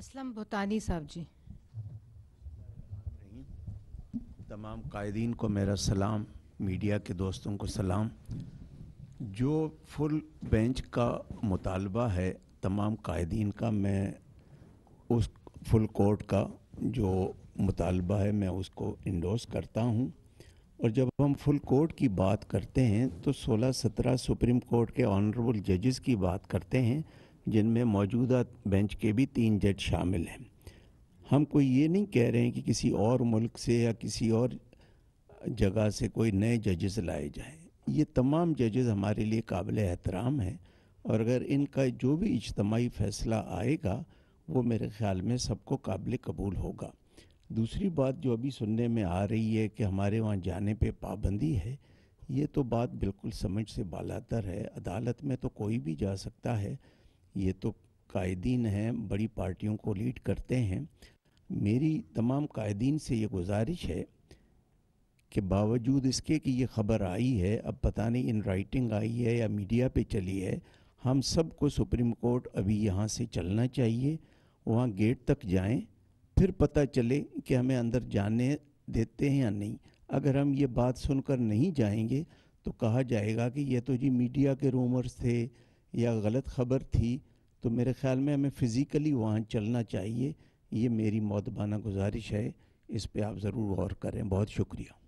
असलम भुतानी साहब जी तमाम कायदीन को मेरा सलाम मीडिया के दोस्तों को सलाम जो फुल बेंच का मुतालबा है तमाम कायदीन का मैं उस फुल कोर्ट का जो मुतालबा है मैं उसको इंडोस करता हूँ और जब हम फुल कोर्ट की बात करते हैं तो 16-17 सुप्रीम कोर्ट के ऑनरेबल जजेस की बात करते हैं जिनमें मौजूदा बेंच के भी तीन जज शामिल हैं हम कोई ये नहीं कह रहे हैं कि किसी और मुल्क से या किसी और जगह से कोई नए जजेस लाए जाएं ये तमाम जजेस हमारे लिए काबिल एहतराम हैं और अगर इनका जो भी इज्तमाही फ़ैसला आएगा वो मेरे ख़्याल में सबको काबिल कबूल होगा दूसरी बात जो अभी सुनने में आ रही है कि हमारे वहाँ जाने पर पाबंदी है ये तो बात बिल्कुल समझ से बालातर है अदालत में तो कोई भी जा सकता है ये तो कायदीन हैं बड़ी पार्टियों को लीड करते हैं मेरी तमाम कायदीन से ये गुजारिश है कि बावजूद इसके कि ये खबर आई है अब पता नहीं इन राइटिंग आई है या मीडिया पे चली है हम सबको सुप्रीम कोर्ट अभी यहाँ से चलना चाहिए वहाँ गेट तक जाएं फिर पता चले कि हमें अंदर जाने देते हैं या नहीं अगर हम ये बात सुनकर नहीं जाएंगे तो कहा जाएगा कि ये तो जी मीडिया के रूमर्स थे या गलत खबर थी तो मेरे ख़्याल में हमें फ़िज़िकली वहाँ चलना चाहिए ये मेरी मौतबाना गुजारिश है इस पर आप ज़रूर गौर करें बहुत शुक्रिया